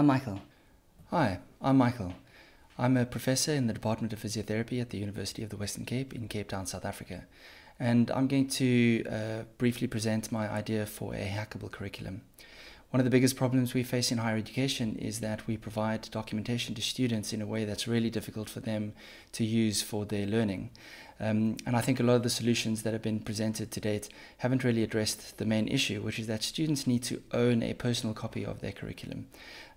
I'm Michael. Hi, I'm Michael. I'm a professor in the Department of Physiotherapy at the University of the Western Cape in Cape Town, South Africa. And I'm going to uh, briefly present my idea for a hackable curriculum. One of the biggest problems we face in higher education is that we provide documentation to students in a way that's really difficult for them to use for their learning. Um, and I think a lot of the solutions that have been presented to date haven't really addressed the main issue, which is that students need to own a personal copy of their curriculum.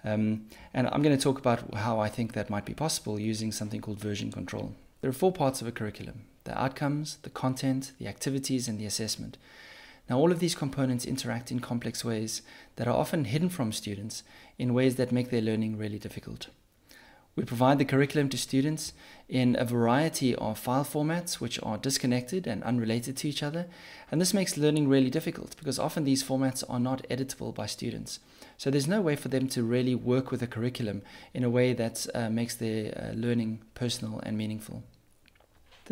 Um, and I'm going to talk about how I think that might be possible using something called version control. There are four parts of a curriculum the outcomes, the content, the activities, and the assessment. Now, all of these components interact in complex ways that are often hidden from students in ways that make their learning really difficult. We provide the curriculum to students in a variety of file formats which are disconnected and unrelated to each other. And this makes learning really difficult because often these formats are not editable by students. So there's no way for them to really work with the curriculum in a way that uh, makes their uh, learning personal and meaningful.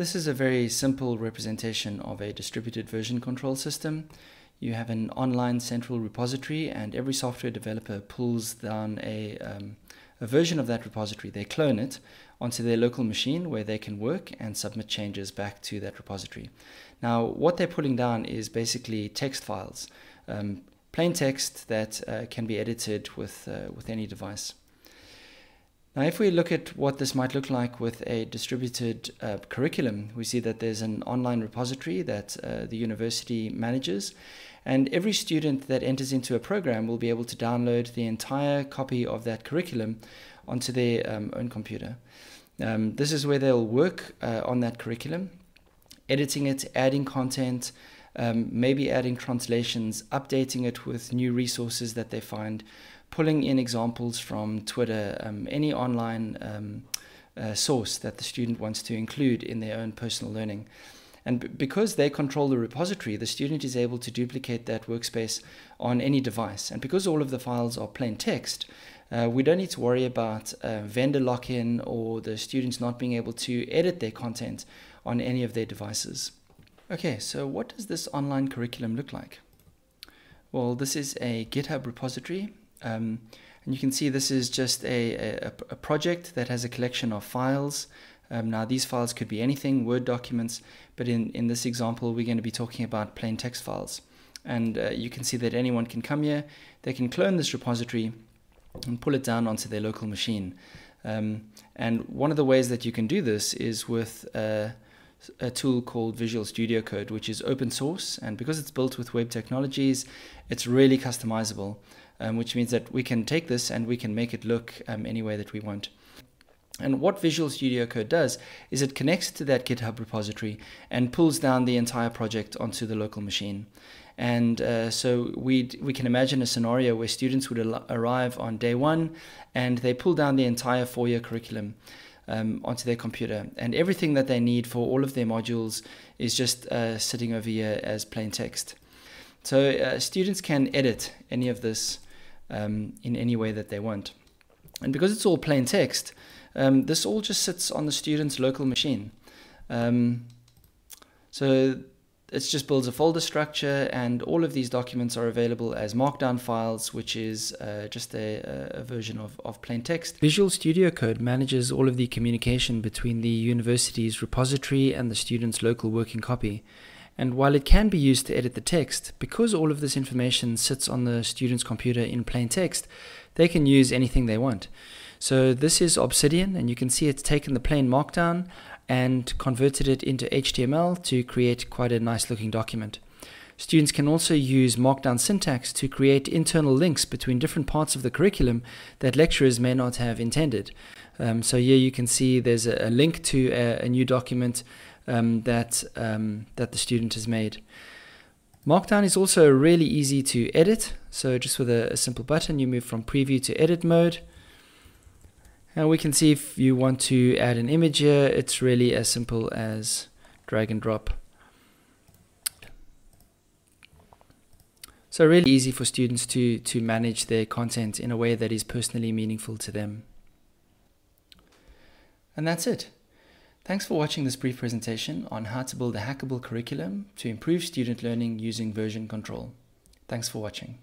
This is a very simple representation of a distributed version control system. You have an online central repository and every software developer pulls down a, um, a version of that repository. They clone it onto their local machine where they can work and submit changes back to that repository. Now what they're pulling down is basically text files, um, plain text that uh, can be edited with, uh, with any device. Now, if we look at what this might look like with a distributed uh, curriculum, we see that there's an online repository that uh, the university manages, and every student that enters into a program will be able to download the entire copy of that curriculum onto their um, own computer. Um, this is where they'll work uh, on that curriculum, editing it, adding content, um, maybe adding translations, updating it with new resources that they find pulling in examples from Twitter, um, any online um, uh, source that the student wants to include in their own personal learning. And because they control the repository, the student is able to duplicate that workspace on any device. And because all of the files are plain text, uh, we don't need to worry about uh, vendor lock-in or the students not being able to edit their content on any of their devices. Okay, so what does this online curriculum look like? Well, this is a GitHub repository um, and you can see this is just a, a, a, project that has a collection of files. Um, now these files could be anything, Word documents, but in, in this example we're going to be talking about plain text files. And uh, you can see that anyone can come here, they can clone this repository and pull it down onto their local machine. Um, and one of the ways that you can do this is with uh, a tool called Visual Studio Code, which is open source. And because it's built with web technologies, it's really customizable, um, which means that we can take this and we can make it look um, any way that we want. And what Visual Studio Code does is it connects to that GitHub repository and pulls down the entire project onto the local machine. And uh, so we we can imagine a scenario where students would arrive on day one and they pull down the entire four-year curriculum um, onto their computer. And everything that they need for all of their modules is just uh, sitting over here as plain text. So uh, students can edit any of this um, in any way that they want. And because it's all plain text, um, this all just sits on the student's local machine. Um, so it just builds a folder structure and all of these documents are available as markdown files, which is uh, just a, a version of, of plain text. Visual Studio Code manages all of the communication between the university's repository and the student's local working copy. And while it can be used to edit the text, because all of this information sits on the student's computer in plain text, they can use anything they want. So this is Obsidian, and you can see it's taken the plain markdown, and converted it into HTML to create quite a nice looking document. Students can also use Markdown syntax to create internal links between different parts of the curriculum that lecturers may not have intended. Um, so here you can see there's a, a link to a, a new document um, that, um, that the student has made. Markdown is also really easy to edit. So just with a, a simple button, you move from preview to edit mode. And we can see if you want to add an image here, it's really as simple as drag and drop. So really easy for students to, to manage their content in a way that is personally meaningful to them. And that's it. Thanks for watching this brief presentation on how to build a hackable curriculum to improve student learning using version control. Thanks for watching.